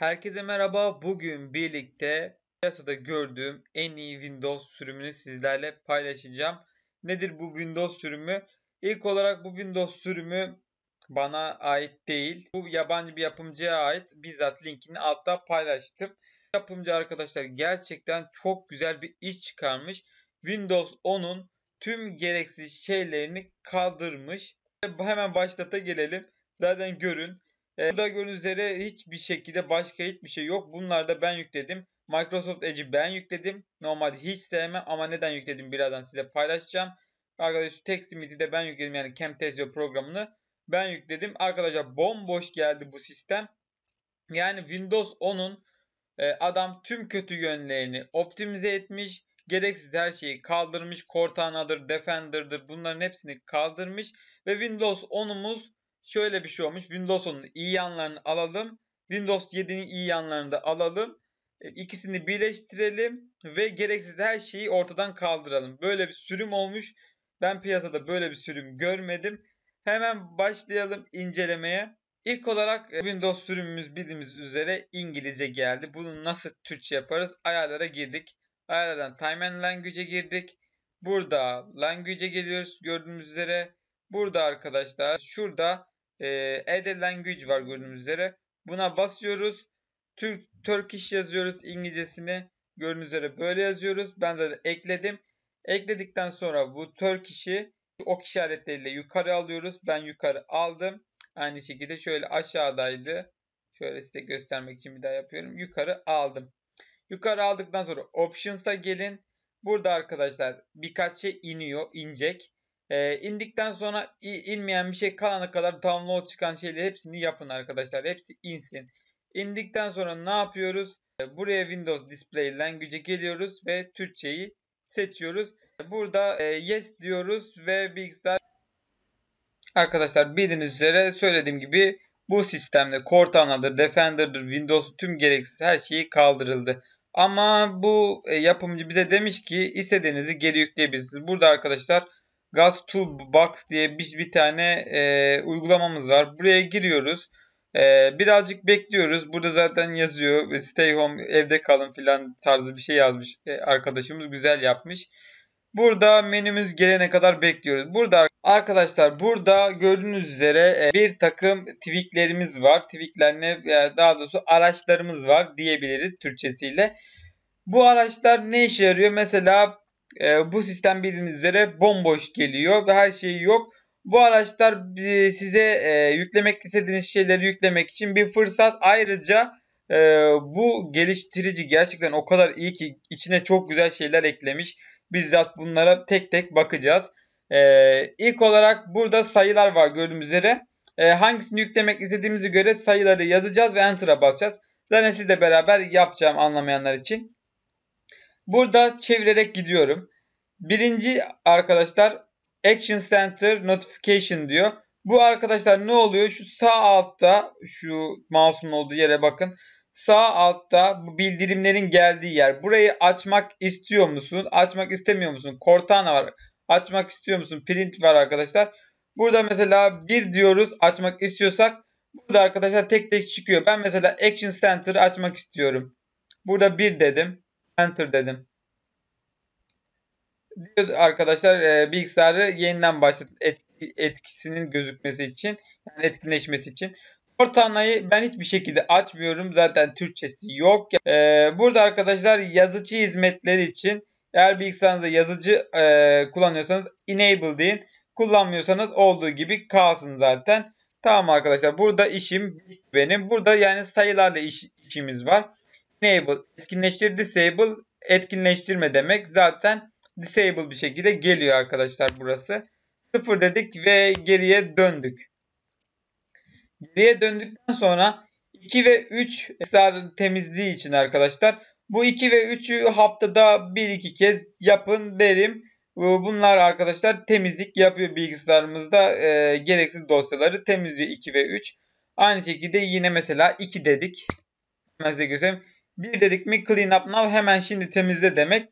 Herkese merhaba. Bugün birlikte piyasada gördüğüm en iyi Windows sürümünü sizlerle paylaşacağım. Nedir bu Windows sürümü? İlk olarak bu Windows sürümü bana ait değil. Bu yabancı bir yapımcıya ait. Bizzat linkini altta paylaştım. Yapımcı arkadaşlar gerçekten çok güzel bir iş çıkarmış. Windows 10'un tüm gereksiz şeylerini kaldırmış. Hemen başlata gelelim. Zaten görün burada ee, gördüğünüz üzere hiçbir şekilde başka hiçbir şey yok. Bunlar da ben yükledim. Microsoft Edge'i ben yükledim. Normalde hiç sevmem ama neden yükledim birazdan size paylaşacağım. Arkadaşlar Textimity'i de ben yükledim yani Camtasia programını ben yükledim. Arkadaşlar bomboş geldi bu sistem. Yani Windows 10'un e, adam tüm kötü yönlerini optimize etmiş. Gereksiz her şeyi kaldırmış. Cortana'dır, Defender'dır bunların hepsini kaldırmış. Ve Windows 10'umuz şöyle bir şey olmuş. Windows'un iyi yanlarını alalım. Windows 7'nin iyi yanlarını da alalım. E, ikisini birleştirelim ve gereksiz her şeyi ortadan kaldıralım. Böyle bir sürüm olmuş. Ben piyasada böyle bir sürüm görmedim. Hemen başlayalım incelemeye. İlk olarak e, Windows sürümümüz bildiğimiz üzere İngilizce geldi. Bunu nasıl Türkçe yaparız? Ayarlara girdik. Ayarlardan Time and Language'e girdik. Burada Language'e geliyoruz gördüğünüz üzere. Burada arkadaşlar şurada e, ee, Add Language var gördüğünüz üzere. Buna basıyoruz. Türk, Turkish yazıyoruz İngilizcesini. Gördüğünüz üzere böyle yazıyoruz. Ben zaten ekledim. Ekledikten sonra bu Turkish'i ok işaretleriyle yukarı alıyoruz. Ben yukarı aldım. Aynı şekilde şöyle aşağıdaydı. Şöyle size göstermek için bir daha yapıyorum. Yukarı aldım. Yukarı aldıktan sonra Options'a gelin. Burada arkadaşlar birkaç şey iniyor, inecek. E, indikten sonra inmeyen bir şey kalana kadar download çıkan şeyleri hepsini yapın arkadaşlar. Hepsi insin. İndikten sonra ne yapıyoruz? E, buraya Windows Display Language'e geliyoruz ve Türkçeyi seçiyoruz. Burada e, yes diyoruz ve bilgisayar Arkadaşlar bildiğiniz üzere söylediğim gibi bu sistemde Cortana'dır, Defender'dır, Windows tüm gereksiz her şeyi kaldırıldı. Ama bu e, yapımcı bize demiş ki istediğinizi geri yükleyebilirsiniz. Burada arkadaşlar Gas to Box diye bir, bir tane e, uygulamamız var. Buraya giriyoruz. E, birazcık bekliyoruz. Burada zaten yazıyor e, stay home evde kalın filan tarzı bir şey yazmış e, arkadaşımız. Güzel yapmış. Burada menümüz gelene kadar bekliyoruz. Burada arkadaşlar burada gördüğünüz üzere e, bir takım tweaklerimiz var. Tweaklerine e, daha doğrusu araçlarımız var diyebiliriz Türkçesiyle. Bu araçlar ne işe yarıyor? Mesela e, bu sistem bildiğiniz üzere bomboş geliyor ve her şey yok. Bu araçlar e, size e, yüklemek istediğiniz şeyleri yüklemek için bir fırsat. Ayrıca e, bu geliştirici gerçekten o kadar iyi ki içine çok güzel şeyler eklemiş. Bizzat bunlara tek tek bakacağız. E, ilk olarak burada sayılar var gördüğünüz üzere. E, hangisini yüklemek istediğimizi göre sayıları yazacağız ve Enter'a basacağız. Zaten sizle beraber yapacağım anlamayanlar için. Burada çevirerek gidiyorum. Birinci arkadaşlar Action Center Notification diyor. Bu arkadaşlar ne oluyor? Şu sağ altta şu mouse'un olduğu yere bakın. Sağ altta bu bildirimlerin geldiği yer. Burayı açmak istiyor musun? Açmak istemiyor musun? Cortana var. Açmak istiyor musun? Print var arkadaşlar. Burada mesela bir diyoruz açmak istiyorsak burada arkadaşlar tek tek çıkıyor. Ben mesela Action Center açmak istiyorum. Burada bir dedim. Enter dedim. Diyor arkadaşlar e, bilgisayarı yeniden başlat etki, etkisinin gözükmesi için yani etkinleşmesi için. Cortana'yı ben hiçbir şekilde açmıyorum. Zaten Türkçesi yok. E, burada arkadaşlar yazıcı hizmetleri için eğer bilgisayarınızda yazıcı e, kullanıyorsanız enable deyin. Kullanmıyorsanız olduğu gibi kalsın zaten. Tamam arkadaşlar burada işim benim. Burada yani sayılarla iş, işimiz var enable etkinleştir disable etkinleştirme demek. Zaten disable bir şekilde geliyor arkadaşlar burası. 0 dedik ve geriye döndük. Geriye döndükten sonra 2 ve 3 esrar temizliği için arkadaşlar. Bu 2 ve 3'ü haftada 1-2 kez yapın derim. Bunlar arkadaşlar temizlik yapıyor bilgisayarımızda. E, gereksiz dosyaları temizliyor 2 ve 3. Aynı şekilde yine mesela 2 dedik. Ben size göstereyim. Bir dedik mi clean up now hemen şimdi temizle demek.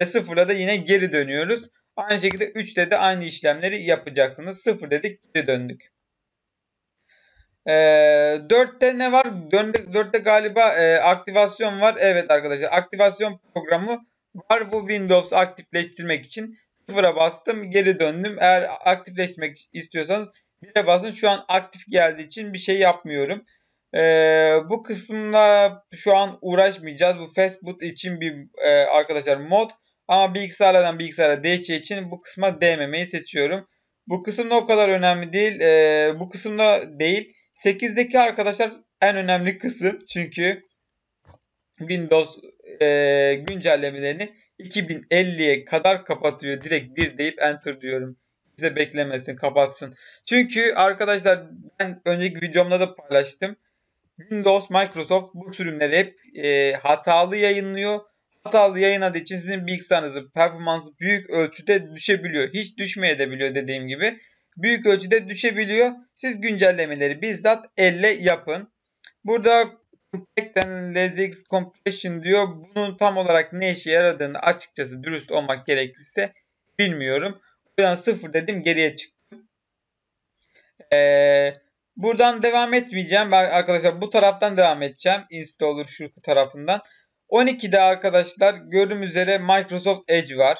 E, sıfırla da yine geri dönüyoruz. Aynı şekilde 3'te de aynı işlemleri yapacaksınız. Sıfır dedik geri döndük. E, 4'te ne var? 4'te galiba e, aktivasyon var. Evet arkadaşlar aktivasyon programı var. Bu Windows aktifleştirmek için sıfıra bastım geri döndüm. Eğer aktifleştirmek istiyorsanız 1'e basın. Şu an aktif geldiği için bir şey yapmıyorum. E, bu kısımda şu an uğraşmayacağız. Bu fastboot için bir e, arkadaşlar mod. Ama bilgisayarlardan bilgisayara değişeceği için bu kısma değmemeyi seçiyorum. Bu kısımda o kadar önemli değil. E, bu kısımda değil. 8'deki arkadaşlar en önemli kısım. Çünkü Windows e, güncellemelerini 2050'ye kadar kapatıyor. Direkt bir deyip enter diyorum. Bize beklemesin, kapatsın. Çünkü arkadaşlar ben önceki videomda da paylaştım. Windows, Microsoft bu sürümleri hep e, hatalı yayınlıyor. Hatalı yayınladığı için sizin bilgisayarınızın performansı büyük ölçüde düşebiliyor. Hiç düşmeye de biliyor dediğim gibi. Büyük ölçüde düşebiliyor. Siz güncellemeleri bizzat elle yapın. Burada Compact'ten Lasix Compression diyor. Bunun tam olarak ne işe yaradığını açıkçası dürüst olmak gerekirse bilmiyorum. O yüzden sıfır dedim geriye çıktım. Eee Buradan devam etmeyeceğim. Ben arkadaşlar bu taraftan devam edeceğim. Insta Olur şu tarafından. 12'de arkadaşlar gördüğüm üzere Microsoft Edge var.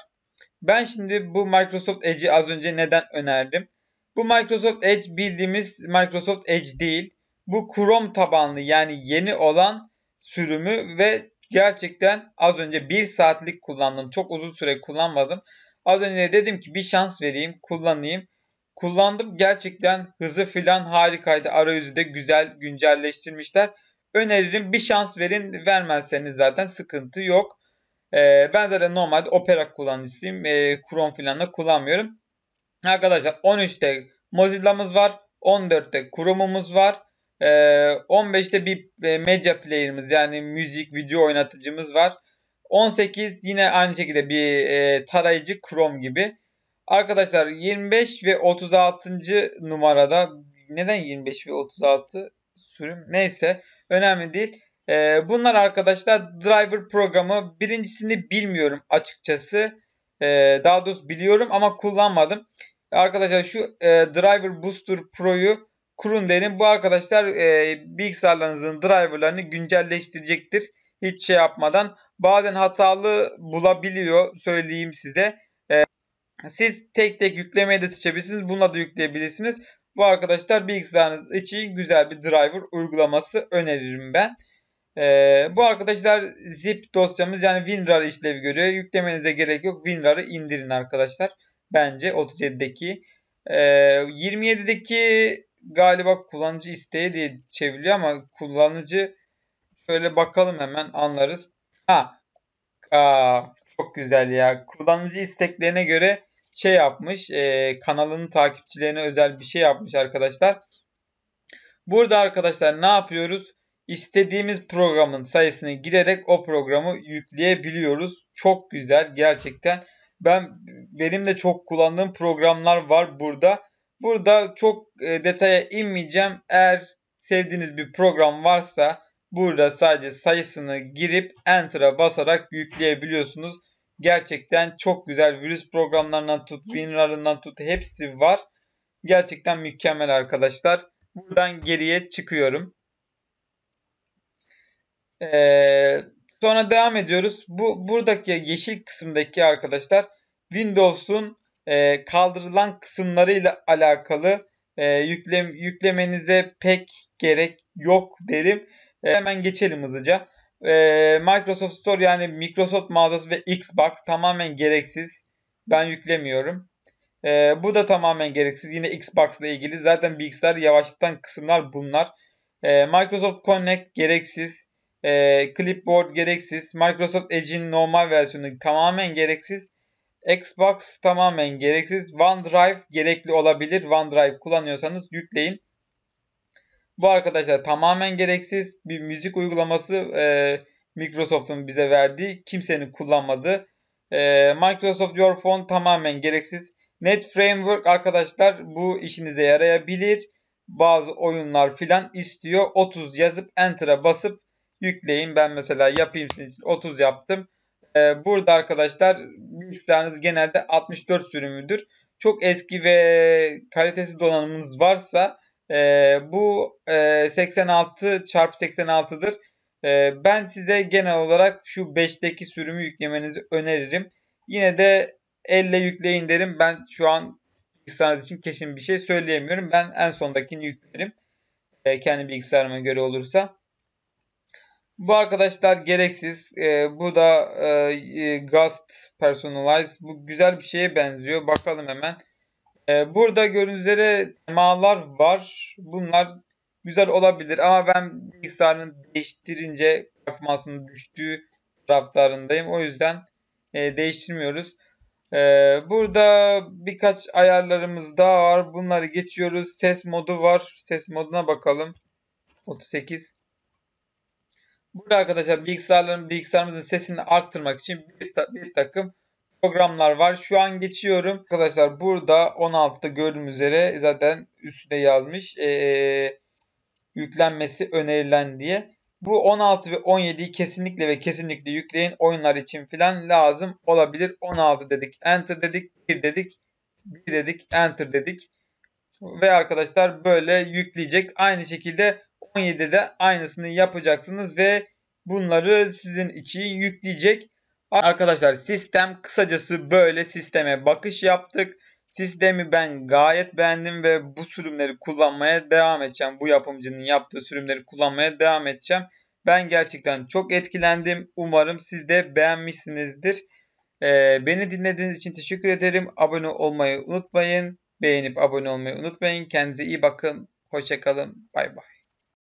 Ben şimdi bu Microsoft Edge'i az önce neden önerdim? Bu Microsoft Edge bildiğimiz Microsoft Edge değil. Bu Chrome tabanlı yani yeni olan sürümü ve gerçekten az önce 1 saatlik kullandım. Çok uzun süre kullanmadım. Az önce dedim ki bir şans vereyim, kullanayım. Kullandım gerçekten hızı filan harikaydı. Arayüzü de güzel güncelleştirmişler. Öneririm bir şans verin. Vermezseniz zaten sıkıntı yok. Ee, ben zaten normalde Opera kullanıcısıyım. Ee, Chrome filan da kullanmıyorum. Arkadaşlar 13'te Mozilla'mız var. 14'te Chrome'umuz var. Ee, 15'te bir e, media player'ımız yani müzik, video oynatıcımız var. 18 yine aynı şekilde bir e, tarayıcı Chrome gibi. Arkadaşlar 25 ve 36. numarada neden 25 ve 36 sürüm neyse önemli değil. Ee, bunlar arkadaşlar driver programı birincisini bilmiyorum açıkçası. Ee, daha doğrusu biliyorum ama kullanmadım. Arkadaşlar şu e, Driver Booster Pro'yu kurun derim. Bu arkadaşlar e, bilgisayarlarınızın driverlarını güncelleştirecektir. Hiç şey yapmadan. Bazen hatalı bulabiliyor söyleyeyim size. Siz tek tek yüklemeye de seçebilirsiniz. Bununla da yükleyebilirsiniz. Bu arkadaşlar bilgisayarınız için güzel bir driver uygulaması öneririm ben. Ee, bu arkadaşlar zip dosyamız yani WinRAR işlevi görüyor. Yüklemenize gerek yok. WinRAR'ı indirin arkadaşlar. Bence 37'deki. Ee, 27'deki galiba kullanıcı isteği diye çeviriyor ama kullanıcı şöyle bakalım hemen anlarız. Ha, aa, çok güzel ya. Kullanıcı isteklerine göre şey yapmış. E, kanalının takipçilerine özel bir şey yapmış arkadaşlar. Burada arkadaşlar ne yapıyoruz? İstediğimiz programın sayısını girerek o programı yükleyebiliyoruz. Çok güzel gerçekten. Ben benim de çok kullandığım programlar var burada. Burada çok e, detaya inmeyeceğim. Eğer sevdiğiniz bir program varsa burada sadece sayısını girip enter'a basarak yükleyebiliyorsunuz. Gerçekten çok güzel virüs programlarından tut, WinRAR'ından tut hepsi var. Gerçekten mükemmel arkadaşlar. Buradan geriye çıkıyorum. Ee, sonra devam ediyoruz. Bu buradaki yeşil kısımdaki arkadaşlar Windows'un e, kaldırılan kısımlarıyla alakalı e, yüklem, yüklemenize pek gerek yok derim. E, hemen geçelim hızlıca. Ee, Microsoft Store yani Microsoft mağazası ve Xbox tamamen gereksiz. Ben yüklemiyorum. E, bu da tamamen gereksiz. Yine Xbox ile ilgili zaten bilgisayar yavaşlatan kısımlar bunlar. E, Microsoft Connect gereksiz. E, Clipboard gereksiz. Microsoft Edge'in normal versiyonu tamamen gereksiz. Xbox tamamen gereksiz. OneDrive gerekli olabilir. OneDrive kullanıyorsanız yükleyin. Bu arkadaşlar tamamen gereksiz bir müzik uygulaması e, Microsoft'un bize verdiği kimsenin kullanmadığı. E, Microsoft Your Phone tamamen gereksiz. Net Framework arkadaşlar bu işinize yarayabilir. Bazı oyunlar filan istiyor. 30 yazıp Enter'a basıp yükleyin. Ben mesela yapayım sizin için 30 yaptım. Ee, burada arkadaşlar bilgisayarınız genelde 64 sürümüdür. Çok eski ve kalitesi donanımınız varsa e, bu e, 86 çarpı 86'dır. E, ben size genel olarak şu 5'teki sürümü yüklemenizi öneririm. Yine de elle yükleyin derim. Ben şu an bilgisayarınız için kesin bir şey söyleyemiyorum. Ben en sondakini yüklerim. E, kendi bilgisayarıma göre olursa. Bu arkadaşlar gereksiz. E, bu da e, Gust Personalize. Bu güzel bir şeye benziyor. Bakalım hemen. Ee, burada gördüğünüz üzere temalar var. Bunlar güzel olabilir ama ben bilgisayarını değiştirince performansının düştüğü taraftarındayım. O yüzden e, değiştirmiyoruz. Ee, burada birkaç ayarlarımız daha var. Bunları geçiyoruz. Ses modu var. Ses moduna bakalım. 38. Burada arkadaşlar bilgisayarların bilgisayarımızın sesini arttırmak için bir, ta bir takım programlar var. Şu an geçiyorum. Arkadaşlar burada 16'da gördüğüm üzere zaten üstüne yazmış. Ee, yüklenmesi önerilen diye. Bu 16 ve 17'yi kesinlikle ve kesinlikle yükleyin. Oyunlar için filan lazım olabilir. 16 dedik. Enter dedik. 1 dedik. 1 dedik. Enter dedik. Ve arkadaşlar böyle yükleyecek. Aynı şekilde 17'de aynısını yapacaksınız ve bunları sizin için yükleyecek. Arkadaşlar sistem kısacası böyle sisteme bakış yaptık. Sistemi ben gayet beğendim ve bu sürümleri kullanmaya devam edeceğim. Bu yapımcının yaptığı sürümleri kullanmaya devam edeceğim. Ben gerçekten çok etkilendim. Umarım siz de beğenmişsinizdir. Ee, beni dinlediğiniz için teşekkür ederim. Abone olmayı unutmayın. Beğenip abone olmayı unutmayın. Kendinize iyi bakın. Hoşçakalın. Bay bay.